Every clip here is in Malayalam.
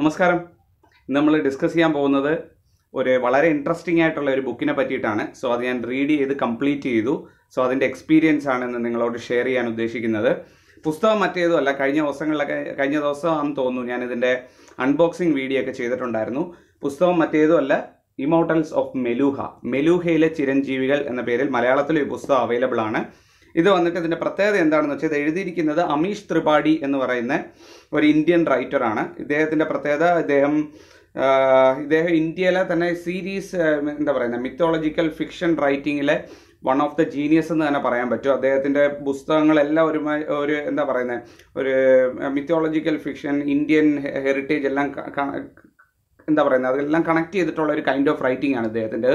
നമസ്കാരം നമ്മൾ ഡിസ്കസ് ചെയ്യാൻ പോകുന്നത് ഒരു വളരെ ഇൻട്രസ്റ്റിംഗ് ആയിട്ടുള്ള ഒരു ബുക്കിനെ പറ്റിയിട്ടാണ് സോ അത് ഞാൻ റീഡ് ചെയ്ത് കംപ്ലീറ്റ് ചെയ്തു സോ അതിൻ്റെ എക്സ്പീരിയൻസ് ആണെന്ന് നിങ്ങളോട് ഷെയർ ചെയ്യാൻ ഉദ്ദേശിക്കുന്നത് പുസ്തകം മറ്റേതും അല്ല കഴിഞ്ഞ ദിവസങ്ങളിലൊക്കെ കഴിഞ്ഞ ദിവസമാണെന്ന് തോന്നുന്നു ഞാൻ ഇതിൻ്റെ അൺബോക്സിംഗ് വീഡിയോ ഒക്കെ ചെയ്തിട്ടുണ്ടായിരുന്നു പുസ്തകം മറ്റേതും അല്ല ഇമോട്ടൽസ് ഓഫ് മെലൂഹ മെലൂഹയിലെ ചിരഞ്ജീവികൾ എന്ന പേരിൽ മലയാളത്തിൽ ഈ പുസ്തകം അവൈലബിൾ ആണ് ഇത് വന്നിട്ട് ഇതിൻ്റെ പ്രത്യേകത എന്താണെന്ന് വെച്ചാൽ ഇത് എഴുതിയിരിക്കുന്നത് അമീഷ് ത്രിപാഠി എന്ന് പറയുന്ന ഒരു ഇന്ത്യൻ റൈറ്ററാണ് ഇദ്ദേഹത്തിൻ്റെ പ്രത്യേകത ഇദ്ദേഹം ഇദ്ദേഹം ഇന്ത്യയിലെ തന്നെ സീരീസ് എന്താ പറയുന്നത് മിത്തോളജിക്കൽ ഫിക്ഷൻ റൈറ്റിങ്ങിലെ വൺ ഓഫ് ദ ജീനിയസ് എന്ന് തന്നെ പറയാൻ പറ്റും അദ്ദേഹത്തിൻ്റെ പുസ്തകങ്ങളെല്ലാം ഒരു ഒരു എന്താ പറയുന്നത് ഒരു മിത്തോളജിക്കൽ ഫിക്ഷൻ ഇന്ത്യൻ ഹെറിറ്റേജ് എല്ലാം എന്താ പറയുന്നത് അതെല്ലാം കണക്ട് ചെയ്തിട്ടുള്ള ഒരു കൈൻഡ് ഓഫ് റൈറ്റിംഗ് ആണ് ഇദ്ദേഹത്തിൻ്റെ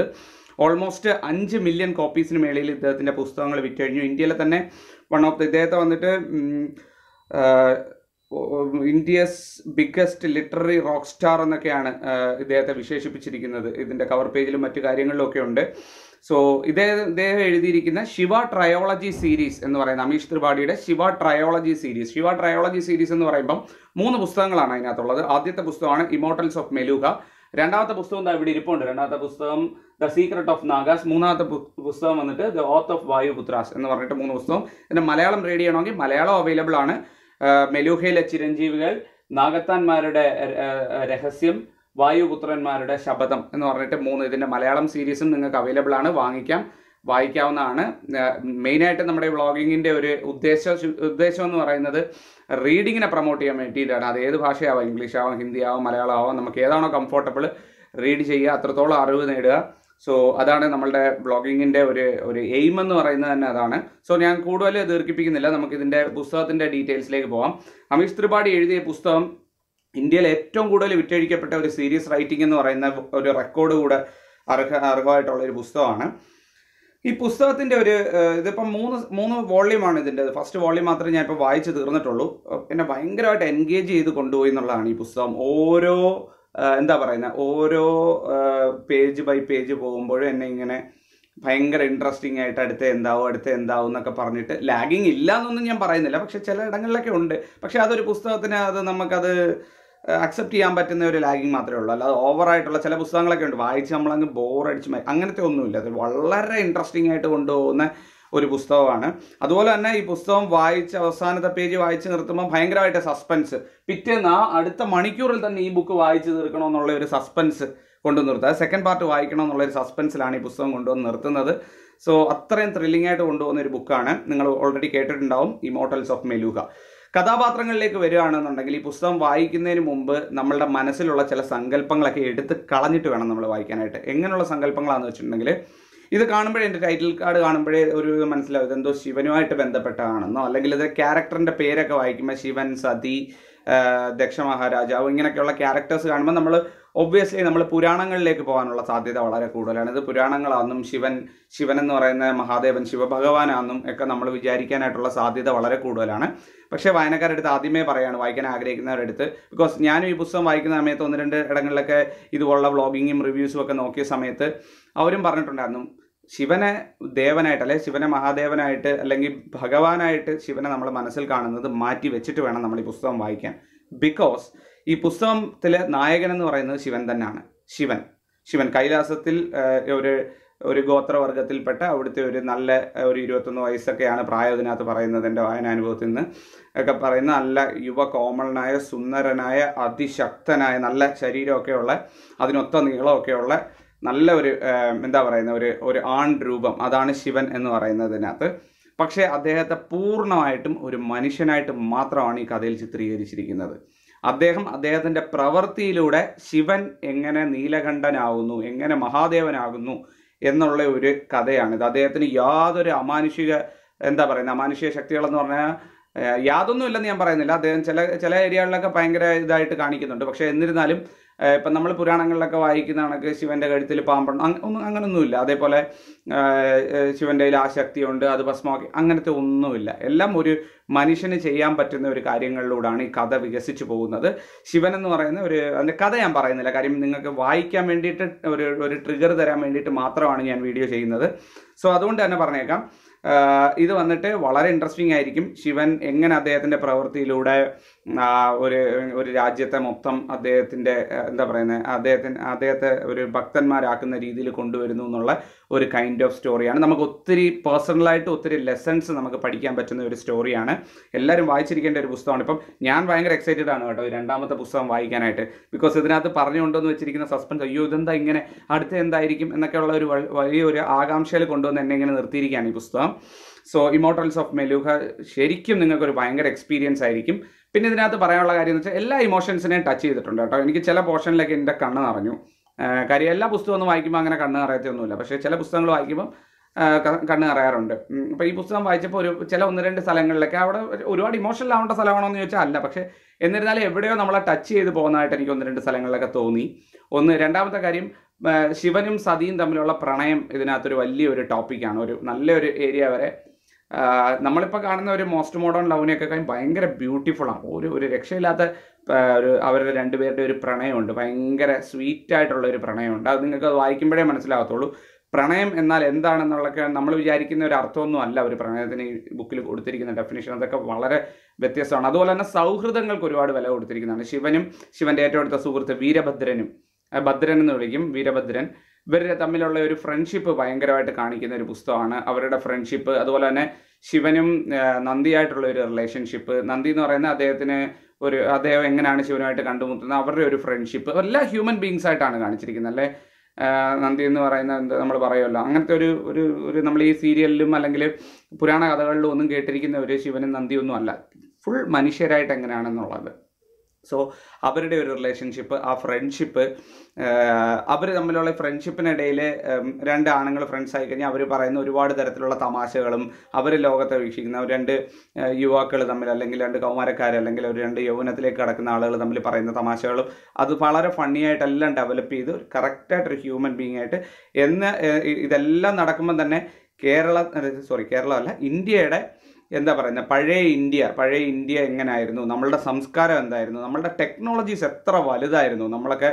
ഓൾമോസ്റ്റ് അഞ്ച് മില്യൺ കോപ്പീസിന് മേളയിൽ ഇദ്ദേഹത്തിൻ്റെ പുസ്തകങ്ങൾ വിറ്റഴിഞ്ഞു ഇന്ത്യയിലെ തന്നെ വൺ ഓഫ് ദി ഇദ്ദേഹത്തെ വന്നിട്ട് India's biggest literary rock star എന്നൊക്കെയാണ് ഇദ്ദേഹത്തെ വിശേഷിപ്പിച്ചിരിക്കുന്നത് ഇതിൻ്റെ കവർ പേജിലും മറ്റു കാര്യങ്ങളിലും ഒക്കെ ഉണ്ട് സോ ഇതേ ഇദ്ദേഹം എഴുതിയിരിക്കുന്ന ശിവ ട്രയോളജി സീരീസ് എന്ന് പറയുന്ന അമീഷ് ത്രിപാഠിയുടെ Shiva trilogy series Shiva trilogy series എന്ന് പറയുമ്പം മൂന്ന് പുസ്തകങ്ങളാണ് അതിനകത്തുള്ളത് ആദ്യത്തെ പുസ്തകമാണ് ഇമോട്ടൽസ് ഓഫ് മെലൂഹ രണ്ടാമത്തെ പുസ്തകം ഇവിടെ ഇരിപ്പുണ്ട് രണ്ടാമത്തെ പുസ്തകം ദ സീക്രട്ട് ഓഫ് നാഗാസ് മൂന്നാമത്തെ പുസ്തകം വന്നിട്ട് ദ ഓത്ത് ഓഫ് പുത്രാസ് എന്ന് പറഞ്ഞിട്ട് മൂന്ന് പുസ്തകം എൻ്റെ മലയാളം റീഡ് ചെയ്യണമെങ്കിൽ മലയാളം അവൈലബിൾ ആണ് മെലൂഹയിലെ ചിരഞ്ജീവികൾ നാഗത്താന്മാരുടെ രഹസ്യം വായുപുത്രന്മാരുടെ ശബദം എന്ന് പറഞ്ഞിട്ട് മൂന്ന് ഇതിൻ്റെ മലയാളം സീരീസും നിങ്ങൾക്ക് അവൈലബിൾ ആണ് വാങ്ങിക്കാം വായിക്കാവുന്നതാണ് മെയിനായിട്ട് നമ്മുടെ വ്ളോഗിങ്ങിൻ്റെ ഒരു ഉദ്ദേശ ഉദ്ദേശം എന്ന് പറയുന്നത് റീഡിങ്ങിനെ പ്രൊമോട്ട് ചെയ്യാൻ വേണ്ടിയിട്ടാണ് അത് ഏത് ഭാഷയാവാം ഇംഗ്ലീഷ് ആവാം ഹിന്ദി ആവാം മലയാളം ആവാം നമുക്ക് ഏതാണോ കംഫോർട്ടബിൾ റീഡ് ചെയ്യുക അത്രത്തോളം അറിവ് നേടുക സോ അതാണ് നമ്മളുടെ ബ്ലോഗിങ്ങിൻ്റെ ഒരു ഒരു എയിം എന്ന് പറയുന്നത് തന്നെ അതാണ് സോ ഞാൻ കൂടുതൽ ദീർഘിപ്പിക്കുന്നില്ല നമുക്ക് ഇതിൻ്റെ പുസ്തകത്തിൻ്റെ ഡീറ്റെയിൽസിലേക്ക് പോവാം അമീഷ് ത്രിപാഠി എഴുതിയ പുസ്തകം ഇന്ത്യയിൽ ഏറ്റവും കൂടുതൽ വിറ്റഴിക്കപ്പെട്ട ഒരു സീരീസ് റൈറ്റിംഗ് എന്ന് പറയുന്ന ഒരു റെക്കോർഡ് കൂടെ അർഹ അർഹമായിട്ടുള്ള ഒരു പുസ്തകമാണ് ഈ പുസ്തകത്തിൻ്റെ ഒരു ഇതിപ്പം മൂന്ന് മൂന്ന് വോള്യമാണ് ഇതിൻ്റെ ഫസ്റ്റ് വോള്യം മാത്രമേ ഞാൻ ഇപ്പോൾ വായിച്ച് തീർന്നിട്ടുള്ളൂ എന്നെ ഭയങ്കരമായിട്ട് എൻഗേജ് ചെയ്ത് കൊണ്ടുപോയി എന്നുള്ളതാണ് ഈ പുസ്തകം ഓരോ എന്താ പറയുന്നത് ഓരോ പേജ് ബൈ പേജ് പോകുമ്പോഴും എന്നെ ഇങ്ങനെ ഭയങ്കര ഇൻട്രസ്റ്റിംഗ് ആയിട്ട് അടുത്ത എന്താവും അടുത്ത എന്താവും എന്നൊക്കെ പറഞ്ഞിട്ട് ലാഗിങ് ഇല്ല എന്നൊന്നും ഞാൻ പറയുന്നില്ല പക്ഷെ ചില ഇടങ്ങളിലൊക്കെ ഉണ്ട് പക്ഷെ അതൊരു പുസ്തകത്തിന് അത് നമുക്കത് അക്സെപ്റ്റ് ചെയ്യാൻ പറ്റുന്ന ഒരു ലാഗിങ് മാത്രമേ ഉള്ളൂ അല്ലാതെ ഓവറായിട്ടുള്ള ചില പുസ്തകങ്ങളൊക്കെ ഉണ്ട് വായിച്ച് നമ്മളങ്ങ് ബോറടിച്ച് അങ്ങനത്തെ ഒന്നുമില്ല അത് വളരെ ഇൻട്രസ്റ്റിംഗ് ആയിട്ട് കൊണ്ടുപോകുന്ന ഒരു പുസ്തകമാണ് അതുപോലെ തന്നെ ഈ പുസ്തകം വായിച്ച് അവസാനത്തെ പേജ് വായിച്ച് നിർത്തുമ്പോൾ ഭയങ്കരമായിട്ട് സസ്പെൻസ് പിറ്റേന്ന് അടുത്ത മണിക്കൂറിൽ തന്നെ ഈ ബുക്ക് വായിച്ച് തീർക്കണമെന്നുള്ള ഒരു സസ്പെൻസ് കൊണ്ടു നിർത്തുക സെക്കൻഡ് പാർട്ട് വായിക്കണം എന്നുള്ള ഒരു സസ്പെൻസിലാണ് ഈ പുസ്തകം കൊണ്ടുവന്ന് നിർത്തുന്നത് സോ അത്രയും ത്രില്ലിംഗ് ആയിട്ട് കൊണ്ടുപോകുന്ന ഒരു ബുക്കാണ് നിങ്ങൾ ഓൾറെഡി കേട്ടിട്ടുണ്ടാവും ഇമോട്ടൽസ് ഓഫ് മെലൂഹ കഥാപാത്രങ്ങളിലേക്ക് വരികയാണെന്നുണ്ടെങ്കിൽ ഈ പുസ്തകം വായിക്കുന്നതിന് മുമ്പ് നമ്മളുടെ മനസ്സിലുള്ള ചില സങ്കല്പങ്ങളൊക്കെ എടുത്ത് കളഞ്ഞിട്ട് വേണം നമ്മൾ വായിക്കാനായിട്ട് എങ്ങനെയുള്ള സങ്കല്പങ്ങളാണെന്ന് വെച്ചിട്ടുണ്ടെങ്കിൽ ഇത് കാണുമ്പോഴേ എൻ്റെ ടൈറ്റിൽ കാർഡ് കാണുമ്പോഴേ ഒരു മനസ്സിലാവും ഇതെന്തോ ശിവനുമായിട്ട് ബന്ധപ്പെട്ടതാണെന്നോ അല്ലെങ്കിൽ ഇത് ക്യാരക്ടറിൻ്റെ പേരൊക്കെ വായിക്കുമ്പോൾ ശിവൻ സതി ദക്ഷ മഹാരാജാവ് ഇങ്ങനെയൊക്കെയുള്ള ക്യാരക്ടേഴ്സ് കാണുമ്പോൾ നമ്മൾ ഒബ്വിയസ്ലി നമ്മൾ പുരാണങ്ങളിലേക്ക് പോകാനുള്ള സാധ്യത വളരെ കൂടുതലാണ് ഇത് പുരാണങ്ങളാണെന്നും ശിവൻ ശിവൻ എന്ന് പറയുന്ന മഹാദേവൻ ശിവഭഗവാനാണെന്നും ഒക്കെ നമ്മൾ വിചാരിക്കാനായിട്ടുള്ള സാധ്യത വളരെ കൂടുതലാണ് പക്ഷേ വായനക്കാരെടുത്ത് ആദ്യമേ പറയാണ് വായിക്കാൻ ആഗ്രഹിക്കുന്നവരെടുത്ത് ബിക്കോസ് ഞാനും ഈ പുസ്തകം വായിക്കുന്ന സമയത്ത് ഒന്ന് രണ്ട് ഇടങ്ങളിലൊക്കെ ഇതുപോലുള്ള വ്ളോഗിങ്ങും റിവ്യൂസും ഒക്കെ നോക്കിയ സമയത്ത് അവരും പറഞ്ഞിട്ടുണ്ടായിരുന്നു ശിവനെ ദേവനായിട്ട് അല്ലെ ശിവനെ മഹാദേവനായിട്ട് അല്ലെങ്കിൽ ഭഗവാനായിട്ട് ശിവനെ നമ്മൾ മനസ്സിൽ കാണുന്നത് മാറ്റി വെച്ചിട്ട് വേണം നമ്മൾ ഈ പുസ്തകം വായിക്കാൻ ബിക്കോസ് ഈ പുസ്തകത്തിലെ നായകൻ എന്ന് പറയുന്നത് ശിവൻ തന്നെയാണ് ശിവൻ ശിവൻ കൈലാസത്തിൽ ഒരു ഒരു ഗോത്രവർഗത്തിൽപ്പെട്ട അവിടുത്തെ ഒരു നല്ല ഒരു ഇരുപത്തൊന്ന് വയസ്സൊക്കെയാണ് പ്രായം ഇതിനകത്ത് പറയുന്നത് എൻ്റെ വായനാനുഭവത്തിൽ നിന്ന് ഒക്കെ പറയുന്ന നല്ല യുവ കോമളനായ സുന്ദരനായ അതിശക്തനായ നല്ല ശരീരമൊക്കെയുള്ള അതിനൊത്ത നീളമൊക്കെയുള്ള നല്ല ഒരു എന്താ പറയുന്ന ഒരു ഒരു ആൺ രൂപം അതാണ് ശിവൻ എന്ന് പറയുന്നതിനകത്ത് പക്ഷേ അദ്ദേഹത്തെ പൂർണ്ണമായിട്ടും ഒരു മനുഷ്യനായിട്ട് മാത്രമാണ് ഈ കഥയിൽ ചിത്രീകരിച്ചിരിക്കുന്നത് അദ്ദേഹം അദ്ദേഹത്തിൻ്റെ പ്രവൃത്തിയിലൂടെ ശിവൻ എങ്ങനെ നീലകണ്ഠനാകുന്നു എങ്ങനെ മഹാദേവനാകുന്നു എന്നുള്ള ഒരു കഥയാണിത് അദ്ദേഹത്തിന് യാതൊരു അമാനുഷിക എന്താ പറയുന്നത് അമാനുഷിക ശക്തികളെന്ന് പറഞ്ഞാൽ യാതൊന്നും ഇല്ലെന്ന് ഞാൻ പറയുന്നില്ല അദ്ദേഹം ചില ചില ഏരിയകളിലൊക്കെ ഭയങ്കര ഇതായിട്ട് കാണിക്കുന്നുണ്ട് പക്ഷേ എന്നിരുന്നാലും ഇപ്പം നമ്മൾ പുരാണങ്ങളിലൊക്കെ വായിക്കുന്ന കണക്ക് ശിവൻ്റെ കഴുത്തിൽ പാമ്പണം ഒന്നും അങ്ങനൊന്നുമില്ല അതേപോലെ ശിവൻ്റെ കയ്യിൽ ആ ശക്തിയുണ്ട് അത് ഭസ്മാക്കി അങ്ങനത്തെ ഒന്നുമില്ല എല്ലാം ഒരു മനുഷ്യന് ചെയ്യാൻ പറ്റുന്ന ഒരു കാര്യങ്ങളിലൂടെയാണ് ഈ കഥ വികസിച്ചു പോകുന്നത് ശിവൻ എന്ന് പറയുന്ന ഒരു അതിൻ്റെ കഥ ഞാൻ പറയുന്നില്ല കാര്യം നിങ്ങൾക്ക് വായിക്കാൻ വേണ്ടിയിട്ട് ഒരു ഒരു ട്രിഗർ തരാൻ വേണ്ടിയിട്ട് മാത്രമാണ് ഞാൻ വീഡിയോ ചെയ്യുന്നത് സോ അതുകൊണ്ട് തന്നെ പറഞ്ഞേക്കാം ഇത് വന്നിട്ട് വളരെ ഇൻട്രസ്റ്റിംഗ് ആയിരിക്കും ശിവൻ എങ്ങനെ അദ്ദേഹത്തിൻ്റെ പ്രവൃത്തിയിലൂടെ ഒരു ഒരു രാജ്യത്തെ മൊത്തം അദ്ദേഹത്തിൻ്റെ എന്താ പറയുന്നത് അദ്ദേഹത്തിന് അദ്ദേഹത്തെ ഒരു ഭക്തന്മാരാക്കുന്ന രീതിയിൽ കൊണ്ടുവരുന്നു എന്നുള്ള ഒരു കൈൻഡ് ഓഫ് സ്റ്റോറിയാണ് നമുക്ക് ഒത്തിരി പേഴ്സണലായിട്ട് ഒത്തിരി ലെസൺസ് നമുക്ക് പഠിക്കാൻ പറ്റുന്ന ഒരു സ്റ്റോറിയാണ് എല്ലാവരും വായിച്ചിരിക്കേണ്ട ഒരു പുസ്തകമാണ് ഇപ്പം ഞാൻ ഭയങ്കര എക്സൈറ്റഡ് ആണ് കേട്ടോ രണ്ടാമത്തെ പുസ്തകം വായിക്കാനായിട്ട് ബിക്കോസ് ഇതിനകത്ത് പറഞ്ഞുകൊണ്ടെന്ന് വെച്ചിരിക്കുന്ന സസ്പെൻസ് അയ്യോ ഇതെന്താ ഇങ്ങനെ അടുത്ത എന്തായിരിക്കും എന്നൊക്കെയുള്ള ഒരു വലിയൊരു ആകാംക്ഷയിൽ കൊണ്ടുവന്ന് എന്നെ ഇങ്ങനെ നിർത്തിയിരിക്കുകയാണ് ഈ പുസ്തകം സോ ഇമോട്ടൽസ് ഓഫ് മെലൂഹ ശരിക്കും നിങ്ങൾക്കൊരു ഭയങ്കര എക്സ്പീരിയൻസ് ആയിരിക്കും പിന്നെ ഇതിനകത്ത് പറയാനുള്ള കാര്യം എന്ന് വെച്ചാൽ എല്ലാ ഇമോഷൻസിനെയും ടച്ച് ചെയ്തിട്ടുണ്ട് കേട്ടോ എനിക്ക് ചില പോർഷനിലൊക്കെ എൻ്റെ കണ്ണ് നിറഞ്ഞു കാര്യം എല്ലാ പുസ്തകമൊന്നും വായിക്കുമ്പോൾ അങ്ങനെ കണ്ണ് നിറയത്തൊന്നുമില്ല പക്ഷേ ചില പുസ്തകങ്ങൾ വായിക്കുമ്പോൾ കണ്ണ് നിറയാറുണ്ട് അപ്പോൾ ഈ പുസ്തകം വായിച്ചപ്പോൾ ഒരു ചില ഒന്ന് രണ്ട് സ്ഥലങ്ങളിലൊക്കെ അവിടെ ഒരുപാട് ഇമോഷണൽ ആവേണ്ട സ്ഥലമാണോ എന്ന് ചോദിച്ചാൽ അല്ല പക്ഷേ എന്നിരുന്നാലും എവിടെയോ നമ്മളെ ടച്ച് ചെയ്ത് പോകുന്നതായിട്ട് എനിക്ക് ഒന്ന് രണ്ട് സ്ഥലങ്ങളിലൊക്കെ തോന്നി ഒന്ന് രണ്ടാമത്തെ കാര്യം ശിവനും സതിയും തമ്മിലുള്ള പ്രണയം ഇതിനകത്തൊരു വലിയൊരു ടോപ്പിക്കാണ് ഒരു നല്ലൊരു ഏരിയ വരെ നമ്മളിപ്പോൾ കാണുന്ന ഒരു മോസ്റ്റ് മോഡേൺ ലവിനെയൊക്കെ കഴിഞ്ഞ് ഭയങ്കര ബ്യൂട്ടിഫുള്ളാണ് ഒരു ഒരു രക്ഷയില്ലാത്ത ഒരു അവരുടെ രണ്ടുപേരുടെ ഒരു പ്രണയമുണ്ട് ഭയങ്കര സ്വീറ്റായിട്ടുള്ള ആയിട്ടുള്ള ഒരു പ്രണയമുണ്ട് അത് നിങ്ങൾക്ക് വായിക്കുമ്പോഴേ മനസ്സിലാകത്തുള്ളൂ പ്രണയം എന്നാൽ എന്താണെന്നുള്ളതൊക്കെ നമ്മൾ വിചാരിക്കുന്ന ഒരു അർത്ഥമൊന്നും അല്ല ഒരു പ്രണയത്തിന് ഈ ബുക്കിൽ കൊടുത്തിരിക്കുന്ന ഡെഫിനേഷൻ അതൊക്കെ വളരെ വ്യത്യസ്തമാണ് അതുപോലെ തന്നെ സൗഹൃദങ്ങൾക്ക് ഒരുപാട് വില കൊടുത്തിരിക്കുന്നതാണ് ശിവനും ശിവൻ്റെ ഏറ്റവും അടുത്ത സുഹൃത്ത് വീരഭദ്രനും ഭദ്രൻ എന്ന് വിളിക്കും വീരഭദ്രൻ ഇവരുടെ തമ്മിലുള്ള ഒരു ഫ്രണ്ട്ഷിപ്പ് ഭയങ്കരമായിട്ട് കാണിക്കുന്ന ഒരു പുസ്തകമാണ് അവരുടെ ഫ്രണ്ട്ഷിപ്പ് അതുപോലെ തന്നെ ശിവനും നന്ദിയായിട്ടുള്ള ഒരു റിലേഷൻഷിപ്പ് നന്ദി എന്ന് പറയുന്ന അദ്ദേഹത്തിന് ഒരു അദ്ദേഹം എങ്ങനെയാണ് ശിവനുമായിട്ട് കണ്ടുമുട്ടുന്നത് അവരുടെ ഒരു ഫ്രണ്ട്ഷിപ്പ് എല്ലാ ഹ്യൂമൻ ബീങ്സ് ആയിട്ടാണ് കാണിച്ചിരിക്കുന്നത് അല്ലേ നന്ദി എന്ന് പറയുന്ന എന്താ നമ്മൾ പറയുമല്ലോ അങ്ങനത്തെ ഒരു ഒരു ഒരു നമ്മൾ ഈ സീരിയലിലും അല്ലെങ്കിൽ പുരാണ കഥകളിലും ഒന്നും കേട്ടിരിക്കുന്ന ഒരു ശിവനും നന്ദിയൊന്നും അല്ല ഫുൾ മനുഷ്യരായിട്ട് എങ്ങനെയാണെന്നുള്ളത് സോ അവരുടെ ഒരു റിലേഷൻഷിപ്പ് ആ ഫ്രണ്ട്ഷിപ്പ് അവർ തമ്മിലുള്ള ഫ്രണ്ട്ഷിപ്പിനിടയിൽ രണ്ട് ആണുങ്ങൾ ഫ്രണ്ട്സ് ആയി കഴിഞ്ഞാൽ അവർ പറയുന്ന ഒരുപാട് തരത്തിലുള്ള തമാശകളും അവർ ലോകത്തെ വീക്ഷിക്കുന്ന രണ്ട് യുവാക്കൾ തമ്മിൽ അല്ലെങ്കിൽ രണ്ട് കൗമാരക്കാർ അല്ലെങ്കിൽ ഒരു രണ്ട് യൗവനത്തിലേക്ക് കടക്കുന്ന ആളുകൾ തമ്മിൽ പറയുന്ന തമാശകളും അത് വളരെ ഫണ്ണിയായിട്ടെല്ലാം ഡെവലപ്പ് ചെയ്ത് കറക്റ്റായിട്ടൊരു ഹ്യൂമൻ ബീങ് ആയിട്ട് എന്ന് ഇതെല്ലാം നടക്കുമ്പം തന്നെ കേരള സോറി കേരളമല്ല ഇന്ത്യയുടെ എന്താ പറയുന്നത് പഴയ ഇന്ത്യ പഴയ ഇന്ത്യ എങ്ങനെയായിരുന്നു നമ്മളുടെ സംസ്കാരം എന്തായിരുന്നു നമ്മളുടെ ടെക്നോളജീസ് എത്ര വലുതായിരുന്നു നമ്മളൊക്കെ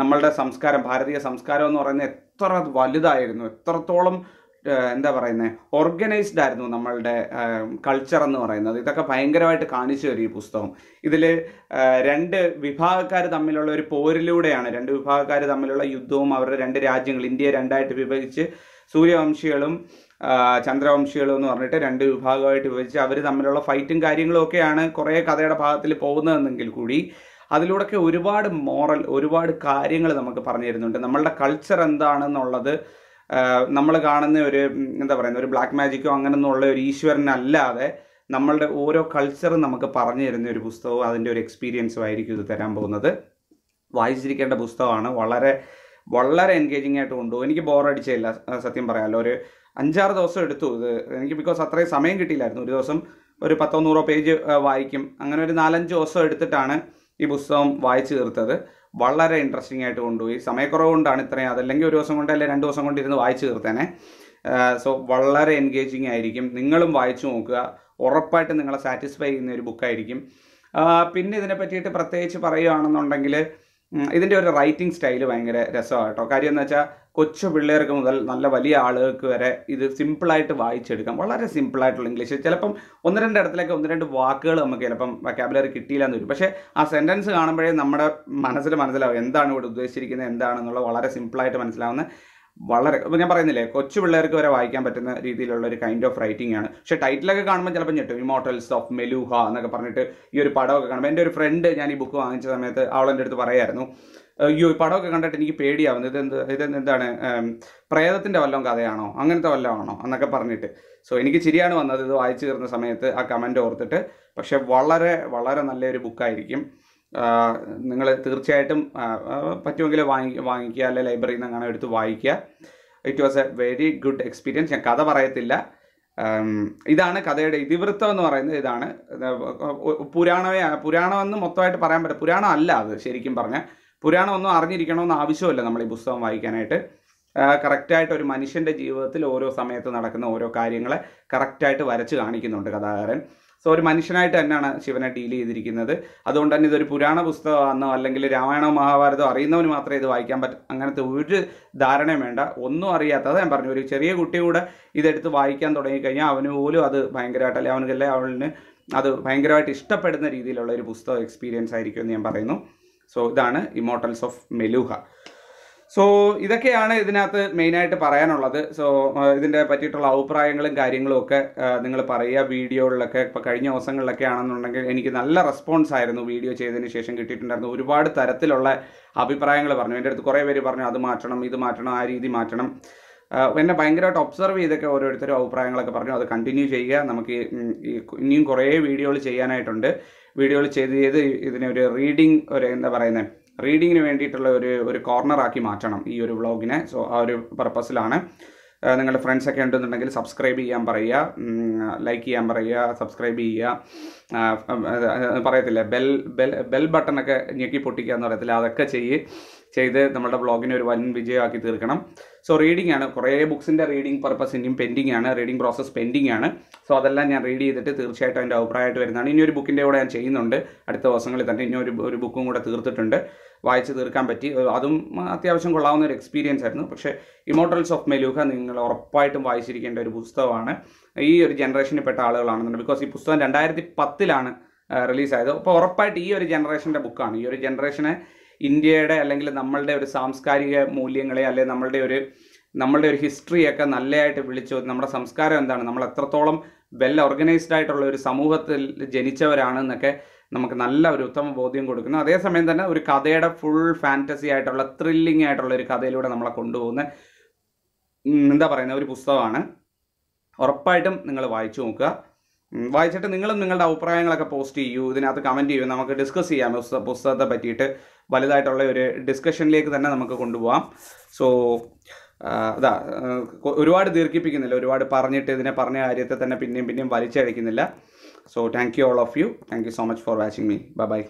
നമ്മളുടെ സംസ്കാരം ഭാരതീയ സംസ്കാരം എന്ന് പറയുന്നത് എത്ര വലുതായിരുന്നു എത്രത്തോളം എന്താ പറയുന്നത് ഓർഗനൈസ്ഡ് ആയിരുന്നു നമ്മളുടെ കൾച്ചർ എന്ന് പറയുന്നത് ഇതൊക്കെ ഭയങ്കരമായിട്ട് കാണിച്ചു തരും ഈ പുസ്തകം ഇതിൽ രണ്ട് വിഭാഗക്കാർ തമ്മിലുള്ള ഒരു പോരിലൂടെയാണ് രണ്ട് വിഭാഗക്കാർ തമ്മിലുള്ള യുദ്ധവും അവരുടെ രണ്ട് രാജ്യങ്ങൾ ഇന്ത്യയെ രണ്ടായിട്ട് വിഭജിച്ച് സൂര്യവംശികളും ചന്ദ്രവംശികൾ എന്ന് പറഞ്ഞിട്ട് രണ്ട് വിഭാഗമായിട്ട് വിഭജിച്ച് അവർ തമ്മിലുള്ള ഫൈറ്റും കാര്യങ്ങളും ഒക്കെയാണ് കുറേ കഥയുടെ ഭാഗത്തിൽ പോകുന്നതെന്നെങ്കിൽ കൂടി അതിലൂടെയൊക്കെ ഒരുപാട് മോറൽ ഒരുപാട് കാര്യങ്ങൾ നമുക്ക് പറഞ്ഞു തരുന്നുണ്ട് നമ്മളുടെ കൾച്ചർ എന്താണെന്നുള്ളത് നമ്മൾ കാണുന്ന ഒരു എന്താ പറയുന്നത് ഒരു ബ്ലാക്ക് മാജിക്കോ അങ്ങനെയൊന്നുള്ള ഒരു ഈശ്വരനല്ലാതെ നമ്മളുടെ ഓരോ കൾച്ചറും നമുക്ക് പറഞ്ഞു തരുന്ന ഒരു പുസ്തകവും അതിൻ്റെ ഒരു എക്സ്പീരിയൻസും ആയിരിക്കും ഇത് തരാൻ പോകുന്നത് വായിച്ചിരിക്കേണ്ട പുസ്തകമാണ് വളരെ വളരെ എൻഗേജിങ് ആയിട്ട് കൊണ്ടുപോകും എനിക്ക് ബോറടിച്ചില്ല സത്യം പറയാമല്ലോ ഒരു അഞ്ചാറ് ദിവസം എടുത്തു ഇത് എനിക്ക് ബിക്കോസ് അത്രയും സമയം കിട്ടിയില്ലായിരുന്നു ഒരു ദിവസം ഒരു പത്തോ നൂറോ പേജ് വായിക്കും അങ്ങനെ ഒരു നാലഞ്ച് ദിവസം എടുത്തിട്ടാണ് ഈ പുസ്തകം വായിച്ചു തീർത്തത് വളരെ ഇൻട്രസ്റ്റിംഗ് ആയിട്ട് കൊണ്ടുപോയി സമയക്കുറവ് കൊണ്ടാണ് ഇത്രയും അതല്ലെങ്കിൽ ഒരു ദിവസം കൊണ്ട് അല്ലെങ്കിൽ രണ്ട് ദിവസം കൊണ്ട് ഇരുന്ന് വായിച്ചു തീർത്തേനെ സോ വളരെ എൻഗേജിങ് ആയിരിക്കും നിങ്ങളും വായിച്ചു നോക്കുക ഉറപ്പായിട്ട് നിങ്ങളെ സാറ്റിസ്ഫൈ ചെയ്യുന്ന ഒരു ബുക്കായിരിക്കും പിന്നെ ഇതിനെ പറ്റിയിട്ട് പ്രത്യേകിച്ച് പറയുകയാണെന്നുണ്ടെങ്കിൽ ഇതിൻ്റെ ഒരു റൈറ്റിംഗ് സ്റ്റൈൽ ഭയങ്കര രസമാണ് കേട്ടോ കാര്യം എന്ന് വെച്ചാൽ കൊച്ചു പിള്ളേർക്ക് മുതൽ നല്ല വലിയ ആളുകൾക്ക് വരെ ഇത് സിമ്പിളായിട്ട് വായിച്ചെടുക്കാം വളരെ സിമ്പിളായിട്ടുള്ള ഇംഗ്ലീഷ് ചിലപ്പം ഒന്ന് രണ്ട് ഇടത്തിലേക്ക് ഒന്ന് രണ്ട് വാക്കുകൾ നമുക്ക് ചിലപ്പം വൊക്കാബുലറി കിട്ടിയില്ല എന്ന് വരും പക്ഷേ ആ സെൻറ്റൻസ് കാണുമ്പോഴേ നമ്മുടെ മനസ്സിൽ മനസ്സിലാവും എന്താണ് ഇവിടെ ഉദ്ദേശിച്ചിരിക്കുന്നത് എന്താണെന്നുള്ളത് വളരെ സിമ്പിളായിട്ട് മനസ്സിലാവുന്ന വളരെ ഞാൻ പറയുന്നില്ലേ കൊച്ചു പിള്ളേർക്ക് വരെ വായിക്കാൻ പറ്റുന്ന രീതിയിലുള്ള ഒരു കൈൻഡ് ഓഫ് റൈറ്റിംഗ് ആണ് പക്ഷെ ടൈറ്റിലൊക്കെ കാണുമ്പോൾ ചിലപ്പോൾ ഞെട്ടും ഇമോട്ടൽസ് ഓഫ് മെലൂഹ എന്നൊക്കെ പറഞ്ഞിട്ട് ഈ ഒരു പടമൊക്കെ കാണുമ്പോൾ എൻ്റെ ഒരു ഫ്രണ്ട് ഞാൻ ഈ ബുക്ക് വാങ്ങിച്ച സമയത്ത് അവളെൻ്റെ അടുത്ത് പറയായിരുന്നു ഈ പടമൊക്കെ കണ്ടിട്ട് എനിക്ക് പേടിയാവുന്നു ഇത് എന്ത് ഇത് എന്താണ് പ്രേതത്തിൻ്റെ വല്ലതും കഥയാണോ അങ്ങനത്തെ വല്ലതും ആണോ എന്നൊക്കെ പറഞ്ഞിട്ട് സോ എനിക്ക് ശരിയാണ് വന്നത് ഇത് വായിച്ചു തീർന്ന സമയത്ത് ആ കമൻ്റ് ഓർത്തിട്ട് പക്ഷെ വളരെ വളരെ നല്ലൊരു ബുക്കായിരിക്കും നിങ്ങൾ തീർച്ചയായിട്ടും പറ്റുമെങ്കിൽ വാങ്ങി വാങ്ങിക്കുക അല്ലെ ലൈബ്രറിയിൽ നിന്ന് അങ്ങനെ എടുത്ത് വായിക്കുക it was a very good experience ഞാൻ കഥ പറയത്തില്ല ഇതാണ് കഥയുടെ ഇതിവൃത്തം എന്ന് പറയുന്നത് ഇതാണ് പുരാണമേ പുരാണമെന്ന് മൊത്തമായിട്ട് പറയാൻ പറ്റും പുരാണം അല്ല അത് ശരിക്കും പറഞ്ഞാൽ പുരാണമൊന്നും അറിഞ്ഞിരിക്കണമെന്ന് ആവശ്യമല്ല നമ്മൾ ഈ പുസ്തകം വായിക്കാനായിട്ട് കറക്റ്റായിട്ട് ഒരു മനുഷ്യൻ്റെ ജീവിതത്തിൽ ഓരോ സമയത്ത് നടക്കുന്ന ഓരോ കാര്യങ്ങളെ കറക്റ്റായിട്ട് വരച്ച് കാണിക്കുന്നുണ്ട് കഥാകാരൻ സോ ഒരു മനുഷ്യനായിട്ട് തന്നെയാണ് ശിവനെ ഡീൽ ചെയ്തിരിക്കുന്നത് അതുകൊണ്ട് തന്നെ ഇതൊരു പുരാണ പുസ്തകമാണെന്നോ അല്ലെങ്കിൽ രാമായണോ മഹാഭാരതമോ അറിയുന്നവന് മാത്രമേ ഇത് വായിക്കാൻ പറ്റും അങ്ങനത്തെ ഒരു ധാരണയും വേണ്ട ഒന്നും അറിയാത്തത് ഞാൻ പറഞ്ഞു ഒരു ചെറിയ കുട്ടി കൂടെ ഇതെടുത്ത് വായിക്കാൻ തുടങ്ങിക്കഴിഞ്ഞാൽ അവന് പോലും അത് ഭയങ്കരമായിട്ട് അല്ലെങ്കിൽ അവനല്ലേ അവളിന് അത് ഭയങ്കരമായിട്ട് ഇഷ്ടപ്പെടുന്ന രീതിയിലുള്ള ഒരു പുസ്തക എക്സ്പീരിയൻസ് ആയിരിക്കും എന്ന് ഞാൻ പറയുന്നു സോ ഇതാണ് ഇമോട്ടൽസ് ഓഫ് മെലൂഹ സോ ഇതൊക്കെയാണ് ഇതിനകത്ത് മെയിനായിട്ട് പറയാനുള്ളത് സോ ഇതിൻ്റെ പറ്റിയിട്ടുള്ള അഭിപ്രായങ്ങളും കാര്യങ്ങളും ഒക്കെ നിങ്ങൾ പറയുക വീഡിയോകളിലൊക്കെ ഇപ്പോൾ കഴിഞ്ഞ ദിവസങ്ങളിലൊക്കെ ആണെന്നുണ്ടെങ്കിൽ എനിക്ക് നല്ല റെസ്പോൺസ് ആയിരുന്നു വീഡിയോ ചെയ്തതിന് ശേഷം കിട്ടിയിട്ടുണ്ടായിരുന്നു ഒരുപാട് തരത്തിലുള്ള അഭിപ്രായങ്ങൾ പറഞ്ഞു എൻ്റെ അടുത്ത് കുറേ പേര് പറഞ്ഞു അത് മാറ്റണം ഇത് മാറ്റണം ആ രീതി മാറ്റണം എന്നെ ഭയങ്കരമായിട്ട് ഒബ്സർവ് ചെയ്തൊക്കെ ഓരോരുത്തരും അഭിപ്രായങ്ങളൊക്കെ പറഞ്ഞു അത് കണ്ടിന്യൂ ചെയ്യുക നമുക്ക് ഇനിയും കുറേ വീഡിയോകൾ ചെയ്യാനായിട്ടുണ്ട് വീഡിയോകൾ ചെയ്ത് ചെയ്ത് ഇതിനെ ഒരു റീഡിങ് ഒരു എന്താ പറയുന്നത് റീഡിങ്ങിന് വേണ്ടിയിട്ടുള്ള ഒരു ഒരു കോർണറാക്കി മാറ്റണം ഈ ഒരു വ്ളോഗിനെ സോ ആ ഒരു പർപ്പസിലാണ് നിങ്ങളുടെ ഫ്രണ്ട്സൊക്കെ ഉണ്ടെന്നുണ്ടെങ്കിൽ സബ്സ്ക്രൈബ് ചെയ്യാൻ പറയുക ലൈക്ക് ചെയ്യാൻ പറയുക സബ്സ്ക്രൈബ് ചെയ്യുക പറയത്തില്ല ബെൽ ബെൽ ബെൽ ബട്ടണൊക്കെ ഞെക്കി പൊട്ടിക്കുക എന്ന് പറയത്തില്ല അതൊക്കെ ചെയ്യ് ചെയ്ത് നമ്മുടെ ബ്ലോഗിനെ ഒരു വൻ വിജയമാക്കി തീർക്കണം സോ റീഡിംഗ് ആണ് കുറേ ബുക്സിൻ്റെ റീഡിംഗ് പർപ്പസ് ഇനിയും പെൻഡിങ് ആണ് റീഡിംഗ് പ്രോസസ്സ് പെൻഡിങ് ആണ് സോ അതെല്ലാം ഞാൻ റീഡ് ചെയ്തിട്ട് തീർച്ചയായിട്ടും എൻ്റെ അഭിപ്രായമായിട്ട് വരുന്നതാണ് ഇനി ഒരു ബുക്കിൻ്റെ കൂടെ ഞാൻ ചെയ്യുന്നുണ്ട് അടുത്ത ദിവസങ്ങളിൽ തന്നെ ഇനി ഒരു ഒരു ബുക്കും കൂടെ തീർത്തിട്ടുണ്ട് വായിച്ച് തീർക്കാൻ പറ്റി അതും അത്യാവശ്യം കൊള്ളാവുന്ന ഒരു എക്സ്പീരിയൻസ് ആയിരുന്നു പക്ഷേ ഇമോട്ടൽസ് ഓഫ് മെലൂഹ നിങ്ങൾ ഉറപ്പായിട്ടും വായിച്ചിരിക്കേണ്ട ഒരു പുസ്തകമാണ് ഈ ഒരു ജനറേഷനിൽ പെട്ട ആളുകളാണെന്നുണ്ട് ബിക്കോസ് ഈ പുസ്തകം രണ്ടായിരത്തി പത്തിലാണ് റിലീസായത് അപ്പോൾ ഉറപ്പായിട്ട് ഈ ഒരു ജനറേഷൻ്റെ ബുക്കാണ് ഈ ഒരു ജനറേഷനെ ഇന്ത്യയുടെ അല്ലെങ്കിൽ നമ്മളുടെ ഒരു സാംസ്കാരിക മൂല്യങ്ങളെ അല്ലെങ്കിൽ നമ്മളുടെ ഒരു നമ്മളുടെ ഒരു ഹിസ്റ്ററിയൊക്കെ നല്ലതായിട്ട് വിളിച്ചു നമ്മുടെ സംസ്കാരം എന്താണ് നമ്മൾ എത്രത്തോളം വെൽ ഓർഗനൈസ്ഡ് ആയിട്ടുള്ള ഒരു സമൂഹത്തിൽ ജനിച്ചവരാണെന്നൊക്കെ നമുക്ക് നല്ല ഒരു ഉത്തമ ബോധ്യം കൊടുക്കുന്നു അതേസമയം തന്നെ ഒരു കഥയുടെ ഫുൾ ഫാൻറ്റസി ആയിട്ടുള്ള ത്രില്ലിംഗ് ആയിട്ടുള്ള ഒരു കഥയിലൂടെ നമ്മളെ കൊണ്ടുപോകുന്ന എന്താ പറയുന്ന ഒരു പുസ്തകമാണ് ഉറപ്പായിട്ടും നിങ്ങൾ വായിച്ചു നോക്കുക വായിച്ചിട്ട് നിങ്ങളും നിങ്ങളുടെ അഭിപ്രായങ്ങളൊക്കെ പോസ്റ്റ് ചെയ്യൂ ഇതിനകത്ത് കമൻറ്റ് ചെയ്യൂ നമുക്ക് ഡിസ്കസ് ചെയ്യാം പുസ്തകത്തെ പറ്റിയിട്ട് വലുതായിട്ടുള്ള ഒരു ഡിസ്കഷനിലേക്ക് തന്നെ നമുക്ക് കൊണ്ടുപോകാം സോ അതാ ഒരുപാട് ദീർഘിപ്പിക്കുന്നില്ല ഒരുപാട് പറഞ്ഞിട്ട് ഇതിനെ പറഞ്ഞ കാര്യത്തെ തന്നെ പിന്നെയും പിന്നെയും വലിച്ചഴിക്കുന്നില്ല So thank you all of you. Thank you so much for watching me. Bye bye.